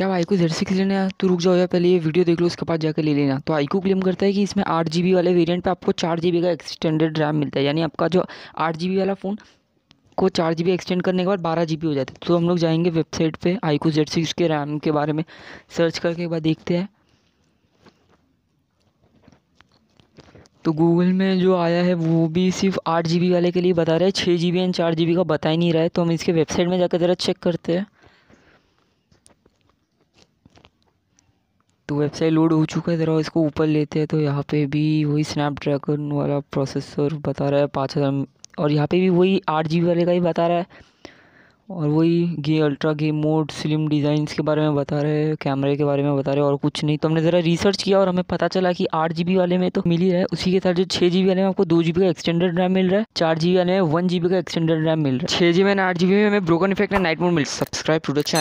क्या iQOO Z six लेना है तो रुक जाओ या पहले ये वीडियो देख लो उसके पास जाकर ले लेना तो आईकू क्लेम करता है कि इसमें आठ जी वाले वेरियंट पर आपको चार जी का एक्सटेंडेड रैम मिलता है यानी आपका जो आठ जी वाला फ़ोन को चार जी एक्सटेंड करने के बाद बारह जी हो जाता है तो हम लोग जाएंगे वेबसाइट पर आईकू जेड सिक्स के रैम के बारे में सर्च करके एक बार देखते हैं तो गूगल में जो आया है वो भी सिर्फ आठ जी वाले के लिए बता रहा है छः जी बी एंड चार जी का बता ही नहीं रहा है तो हम इसके वेबसाइट में जाकर ज़रा चेक करते हैं तो वेबसाइट लोड हो चुका है ज़रा इसको ऊपर लेते हैं तो यहाँ पे भी वही स्नैपड्रैगन वाला प्रोसेसर बता रहा है पाँच हज़ार और यहाँ पे भी वही आठ जी वाले का ही बता रहा है और वही गे ultra game mode slim designs के बारे में बता रहे हैं कैमरे के बारे में बता रहे हैं और कुछ नहीं तो हमने ज़रा रिसर्च किया और हमें पता चला कि आठ जी वाले में तो मिल ही रहा है उसी के साथ जो छः जी वाले में आपको दो जी का एक्सटेंडेड रैम मिल रहा है चार जी वाले में वन जी का एक्सटेंडेड रैम मिल रहा है छः जी में आठ जी में हमें ब्रोकन इफेक्ट नाइट मोड मिल सब्सक्राइब टू द चैनल